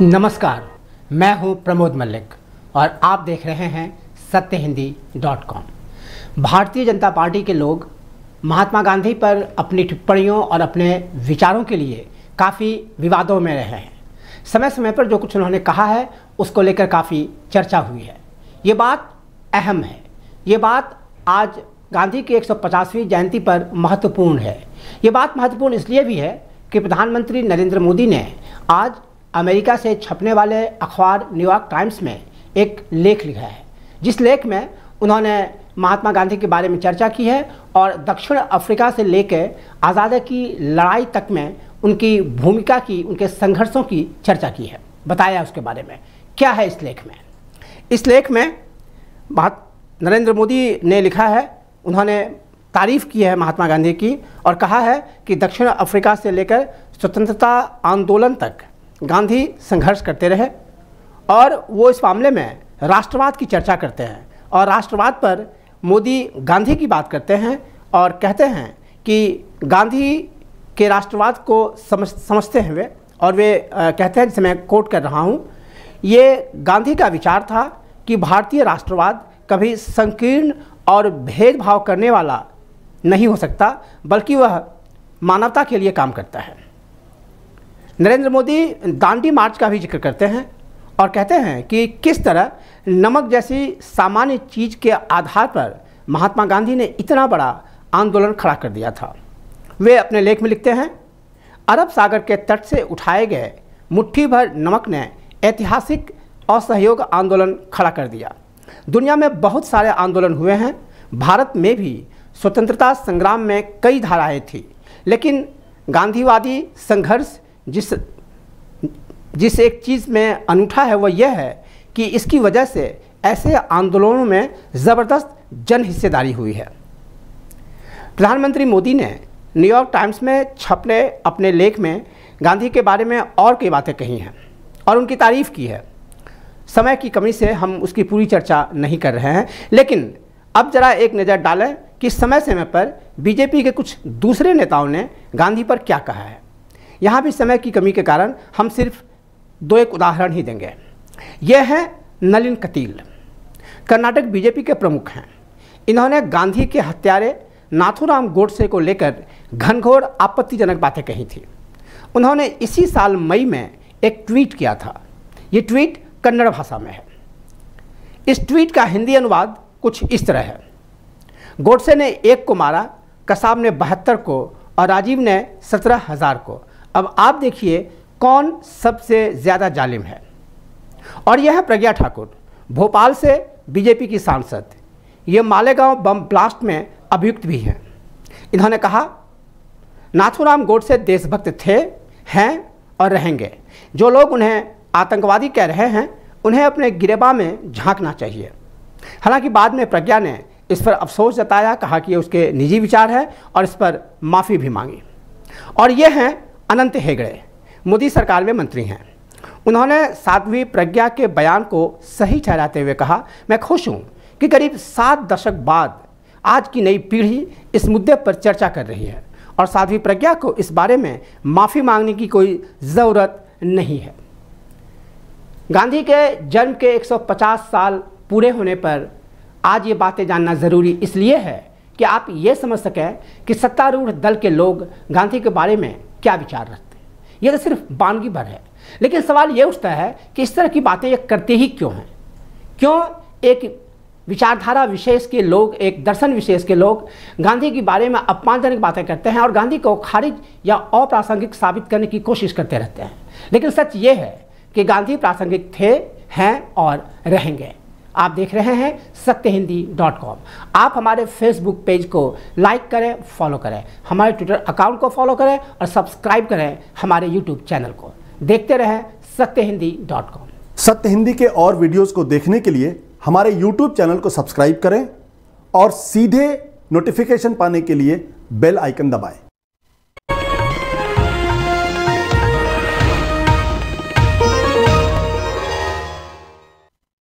नमस्कार मैं हूं प्रमोद मल्लिक और आप देख रहे हैं सत्य हिंदी डॉट कॉम भारतीय जनता पार्टी के लोग महात्मा गांधी पर अपनी टिप्पणियों और अपने विचारों के लिए काफ़ी विवादों में रहे हैं समय समय पर जो कुछ उन्होंने कहा है उसको लेकर काफ़ी चर्चा हुई है ये बात अहम है ये बात आज गांधी की 150वीं जयंती पर महत्वपूर्ण है ये बात महत्वपूर्ण इसलिए भी है कि प्रधानमंत्री नरेंद्र मोदी ने आज अमेरिका से छपने वाले अखबार न्यूयॉर्क टाइम्स में एक लेख लिखा है जिस लेख में उन्होंने महात्मा गांधी के बारे में चर्चा की है और दक्षिण अफ्रीका से लेकर आज़ादी की लड़ाई तक में उनकी भूमिका की उनके संघर्षों की चर्चा की है बताया उसके बारे में क्या है इस लेख में इस लेख में नरेंद्र मोदी ने लिखा है उन्होंने तारीफ़ की है महात्मा गांधी की और कहा है कि दक्षिण अफ्रीका से लेकर स्वतंत्रता आंदोलन तक गांधी संघर्ष करते रहे और वो इस मामले में राष्ट्रवाद की चर्चा करते हैं और राष्ट्रवाद पर मोदी गांधी की बात करते हैं और कहते हैं कि गांधी के राष्ट्रवाद को समझ समझते हैं वे और वे आ, कहते हैं जैसे मैं कोट कर रहा हूँ ये गांधी का विचार था कि भारतीय राष्ट्रवाद कभी संकीर्ण और भेदभाव करने वाला नहीं हो सकता बल्कि वह मानवता के लिए काम करता है नरेंद्र मोदी दांडी मार्च का भी जिक्र करते हैं और कहते हैं कि किस तरह नमक जैसी सामान्य चीज़ के आधार पर महात्मा गांधी ने इतना बड़ा आंदोलन खड़ा कर दिया था वे अपने लेख में लिखते हैं अरब सागर के तट से उठाए गए मुट्ठी भर नमक ने ऐतिहासिक असहयोग आंदोलन खड़ा कर दिया दुनिया में बहुत सारे आंदोलन हुए हैं भारत में भी स्वतंत्रता संग्राम में कई धाराएं थी लेकिन गांधीवादी संघर्ष जिस जिस एक चीज़ में अनूठा है वह यह है कि इसकी वजह से ऐसे आंदोलनों में ज़बरदस्त जन हिस्सेदारी हुई है प्रधानमंत्री मोदी ने न्यूयॉर्क टाइम्स में छपने अपने लेख में गांधी के बारे में और कई बातें कही हैं और उनकी तारीफ़ की है समय की कमी से हम उसकी पूरी चर्चा नहीं कर रहे हैं लेकिन अब जरा एक नज़र डालें कि समय समय पर बीजेपी के कुछ दूसरे नेताओं ने गांधी पर क्या कहा है यहाँ भी समय की कमी के कारण हम सिर्फ दो एक उदाहरण ही देंगे यह है नलिन कतील कर्नाटक बीजेपी के प्रमुख हैं इन्होंने गांधी के हत्यारे नाथुराम गोडसे को लेकर घनघोर आपत्तिजनक बातें कही थी उन्होंने इसी साल मई में एक ट्वीट किया था ये ट्वीट कन्नड़ भाषा में है इस ट्वीट का हिंदी अनुवाद कुछ इस तरह है गोडसे ने एक को मारा कसाब ने बहत्तर को और राजीव ने सत्रह हज़ार को अब आप देखिए कौन सबसे ज़्यादा जालिम है और यह है प्रज्ञा ठाकुर भोपाल से बीजेपी की सांसद ये मालेगांव बम ब्लास्ट में अभियुक्त भी हैं इन्होंने कहा गोड गोडसे देशभक्त थे हैं और रहेंगे जो लोग उन्हें आतंकवादी कह रहे हैं उन्हें अपने गिरेबा में झांकना चाहिए हालांकि बाद में प्रज्ञा ने इस पर अफसोस जताया कहा कि ये उसके निजी विचार है और इस पर माफ़ी भी मांगी और ये हैं अनंत हेगड़े मोदी सरकार में मंत्री हैं उन्होंने साध्वी प्रज्ञा के बयान को सही ठहराते हुए कहा मैं खुश हूँ कि करीब सात दशक बाद आज की नई पीढ़ी इस मुद्दे पर चर्चा कर रही है और साध्वी प्रज्ञा को इस बारे में माफ़ी मांगने की कोई ज़रूरत नहीं है गांधी के जन्म के 150 साल पूरे होने पर आज ये बातें जानना ज़रूरी इसलिए है कि आप ये समझ सकें कि सत्तारूढ़ दल के लोग गांधी के बारे में क्या विचार रखते हैं ये तो सिर्फ बानगी भर है लेकिन सवाल ये उठता है कि इस तरह की बातें ये करते ही क्यों हैं क्यों एक विचारधारा विशेष के लोग एक दर्शन विशेष के लोग गांधी के बारे में अपमानजनक बातें करते हैं और गांधी को खारिज या अप्रासंगिक साबित करने की कोशिश करते रहते हैं लेकिन सच ये है कि गांधी प्रासंगिक थे हैं और रहेंगे आप देख रहे हैं सत्य हिंदी डॉट कॉम आप हमारे फेसबुक पेज को लाइक करें फॉलो करें हमारे ट्विटर अकाउंट को फॉलो करें और सब्सक्राइब करें हमारे यूट्यूब चैनल को देखते रहें सत्य हिंदी डॉट कॉम सत्य हिंदी के और वीडियोस को देखने के लिए हमारे यूट्यूब चैनल को सब्सक्राइब करें और सीधे नोटिफिकेशन पाने के लिए बेल आइकन दबाएं